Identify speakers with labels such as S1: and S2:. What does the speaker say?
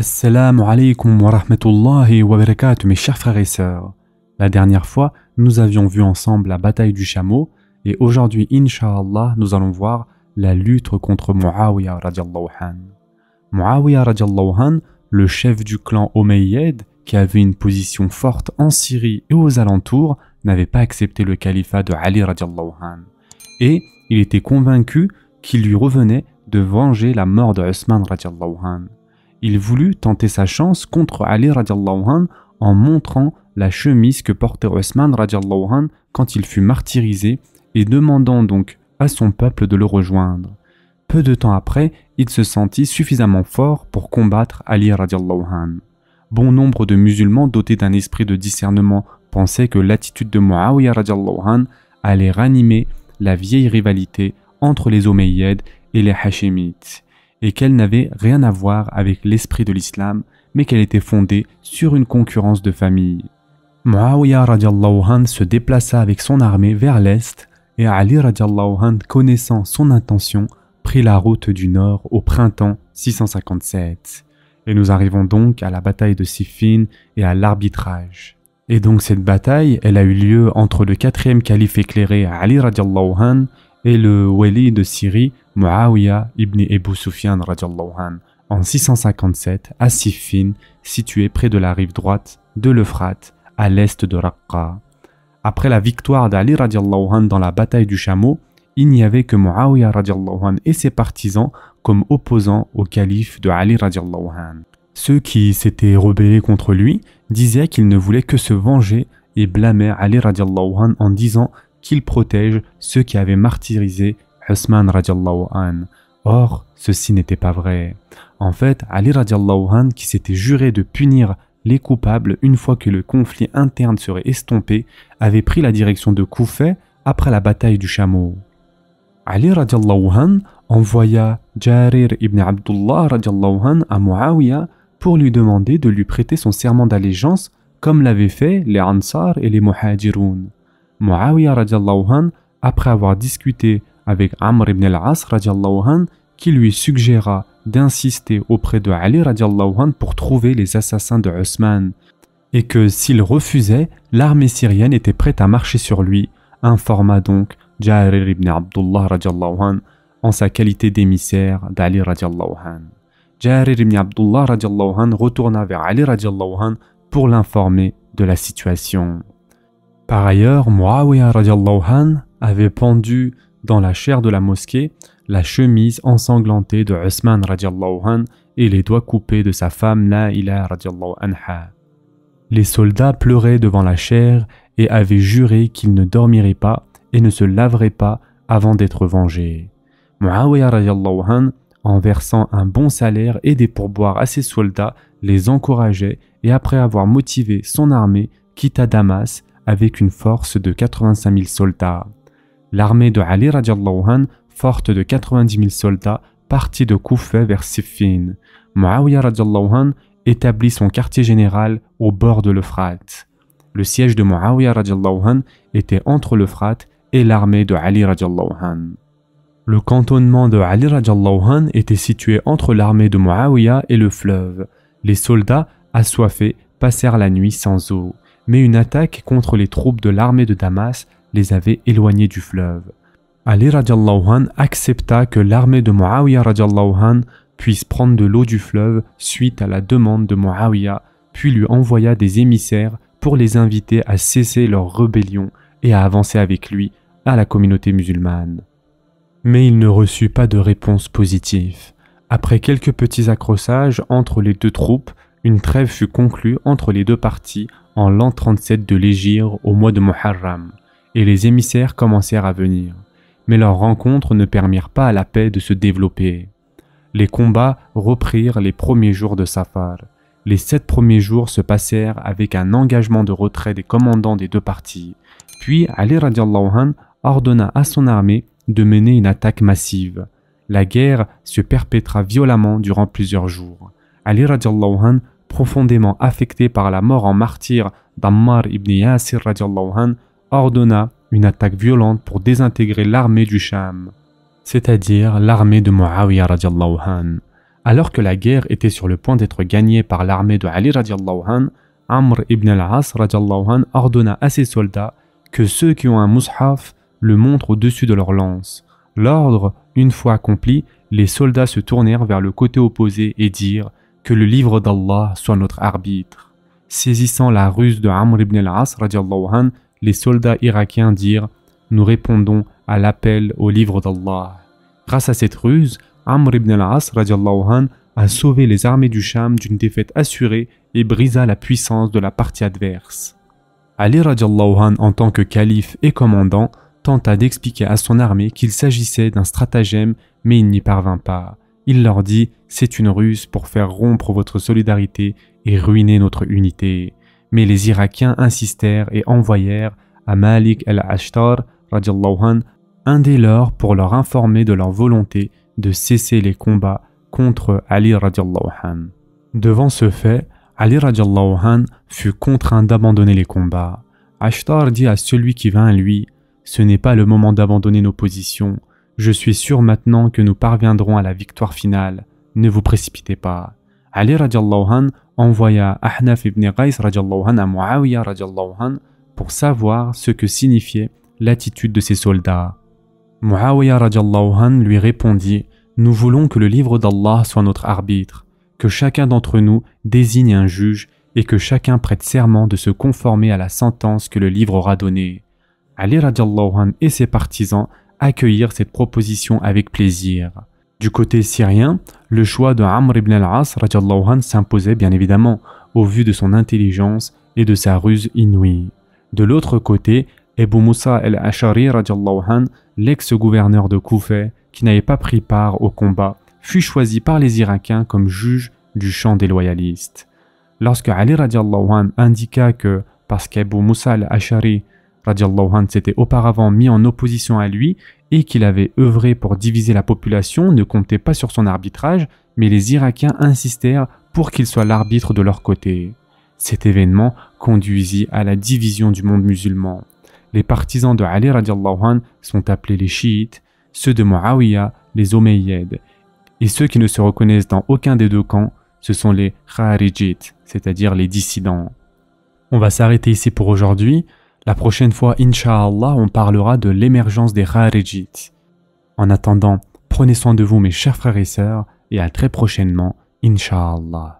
S1: Assalamu alaikum wa rahmatullahi wa mes chers frères et sœurs. La dernière fois, nous avions vu ensemble la bataille du chameau, et aujourd'hui, inshallah, nous allons voir la lutte contre Muawiyah radiallahu Muawiyah le chef du clan Omeyyade, qui avait une position forte en Syrie et aux alentours, n'avait pas accepté le califat de Ali radiallahu anhu Et il était convaincu qu'il lui revenait de venger la mort de Usman il voulut tenter sa chance contre Ali radiallahu en montrant la chemise que portait Osman radiallahu quand il fut martyrisé et demandant donc à son peuple de le rejoindre. Peu de temps après, il se sentit suffisamment fort pour combattre Ali radiallahu Bon nombre de musulmans dotés d'un esprit de discernement pensaient que l'attitude de Muawiyah radiallahu allait ranimer la vieille rivalité entre les Omeyyades et les Hachemites et qu'elle n'avait rien à voir avec l'esprit de l'islam, mais qu'elle était fondée sur une concurrence de famille. Muawiyah se déplaça avec son armée vers l'est et Ali connaissant son intention, prit la route du nord au printemps 657. Et nous arrivons donc à la bataille de Siffin et à l'arbitrage. Et donc cette bataille, elle a eu lieu entre le quatrième calife éclairé Ali et le Wali de Syrie Muawiyah ibn Ebu Sufyan en 657 à Siffin, situé près de la rive droite de l'Euphrate, à l'est de Raqqa. Après la victoire d'Ali dans la bataille du chameau, il n'y avait que Muawiyah et ses partisans comme opposants au calife de Ali Ceux qui s'étaient rebellés contre lui disaient qu'ils ne voulaient que se venger et blâmaient Ali en disant qu'il protège ceux qui avaient martyrisé Usman Or, ceci n'était pas vrai. En fait, Ali radiallahu qui s'était juré de punir les coupables une fois que le conflit interne serait estompé, avait pris la direction de Koufet après la bataille du chameau. Ali radiallahu envoya Jarir ibn Abdullah radiallahu à Muawiyah pour lui demander de lui prêter son serment d'allégeance comme l'avaient fait les Ansar et les Muhajiroun. Muawiyah après avoir discuté avec Amr ibn al-As qui lui suggéra d'insister auprès de Ali pour trouver les assassins de Usman, et que s'il refusait, l'armée syrienne était prête à marcher sur lui, informa donc Jarir ibn Abdullah en sa qualité d'émissaire d'Ali anh. Jarir ibn Abdullah retourna vers Ali pour l'informer de la situation. Par ailleurs, Muawiyah avait pendu dans la chair de la mosquée la chemise ensanglantée de Usman et les doigts coupés de sa femme Naila anha. Les soldats pleuraient devant la chair et avaient juré qu'ils ne dormiraient pas et ne se laveraient pas avant d'être vengés. Muawiyah en versant un bon salaire et des pourboires à ses soldats, les encourageait et après avoir motivé son armée, quitta Damas avec une force de 85 000 soldats l'armée de Ali an, forte de 90 000 soldats, partit de Koufa vers Siffin. Muawiyah an, établit son quartier général au bord de l'Euphrate. Le siège de Muawiyah an, était entre l'Euphrate et l'armée de Ali an. Le cantonnement de Ali an, était situé entre l'armée de Muawiyah et le fleuve. Les soldats, assoiffés, passèrent la nuit sans eau, mais une attaque contre les troupes de l'armée de Damas les avait éloignés du fleuve. Ali accepta que l'armée de Muawiyah an puisse prendre de l'eau du fleuve suite à la demande de Muawiyah, puis lui envoya des émissaires pour les inviter à cesser leur rébellion et à avancer avec lui à la communauté musulmane. Mais il ne reçut pas de réponse positive. Après quelques petits accrossages entre les deux troupes, une trêve fut conclue entre les deux parties en l'an 37 de l'égir au mois de Muharram et les émissaires commencèrent à venir. Mais leurs rencontres ne permirent pas à la paix de se développer. Les combats reprirent les premiers jours de Safar. Les sept premiers jours se passèrent avec un engagement de retrait des commandants des deux parties. Puis Ali radiallahu ordonna à son armée de mener une attaque massive. La guerre se perpétra violemment durant plusieurs jours. Ali radiallahu profondément affecté par la mort en martyr d'Ammar ibn Yasir ordonna une attaque violente pour désintégrer l'armée du Sham, c'est-à-dire l'armée de Muawiyah Alors que la guerre était sur le point d'être gagnée par l'armée de Ali Amr ibn al-As ordonna à ses soldats que ceux qui ont un mushaf le montrent au-dessus de leur lance. L'ordre, une fois accompli, les soldats se tournèrent vers le côté opposé et dirent que le livre d'Allah soit notre arbitre. Saisissant la ruse de Amr ibn al-As, les soldats irakiens dirent Nous répondons à l'appel au livre d'Allah. Grâce à cette ruse, Amr ibn al-As a sauvé les armées du Sham d'une défaite assurée et brisa la puissance de la partie adverse. Ali en tant que calife et commandant tenta d'expliquer à son armée qu'il s'agissait d'un stratagème mais il n'y parvint pas. Il leur dit « C'est une ruse pour faire rompre votre solidarité et ruiner notre unité mais les Irakiens insistèrent et envoyèrent à Malik al-Ashtar un des leurs pour leur informer de leur volonté de cesser les combats contre Ali Devant ce fait, Ali fut contraint d'abandonner les combats. Ashtar dit à celui qui vint à lui Ce n'est pas le moment d'abandonner nos positions. Je suis sûr maintenant que nous parviendrons à la victoire finale. Ne vous précipitez pas. Ali envoya Ahnaf ibn Qais à Muawiyah pour savoir ce que signifiait l'attitude de ses soldats. Muawiyah radiallahu lui répondit Nous voulons que le livre d'Allah soit notre arbitre, que chacun d'entre nous désigne un juge et que chacun prête serment de se conformer à la sentence que le livre aura donnée. Ali radiallahu et ses partisans accueillirent cette proposition avec plaisir. Du côté syrien, le choix de Amr ibn al-As s'imposait bien évidemment, au vu de son intelligence et de sa ruse inouïe. De l'autre côté, Ebou Moussa al-Ashari, l'ex-gouverneur de Koufet, qui n'avait pas pris part au combat, fut choisi par les Irakiens comme juge du champ des loyalistes. Lorsque Ali indiqua que, parce qu'Ebou Moussa al-Ashari s'était auparavant mis en opposition à lui, et qu'il avait œuvré pour diviser la population ne comptait pas sur son arbitrage, mais les Irakiens insistèrent pour qu'il soit l'arbitre de leur côté. Cet événement conduisit à la division du monde musulman. Les partisans de Ali Lawan sont appelés les chiites, ceux de Muawiyah les Omeyyades, et ceux qui ne se reconnaissent dans aucun des deux camps, ce sont les Kharijites, c'est-à-dire les dissidents. On va s'arrêter ici pour aujourd'hui. La prochaine fois, Inch'Allah, on parlera de l'émergence des Kharijites. En attendant, prenez soin de vous mes chers frères et sœurs, et à très prochainement, Inch'Allah.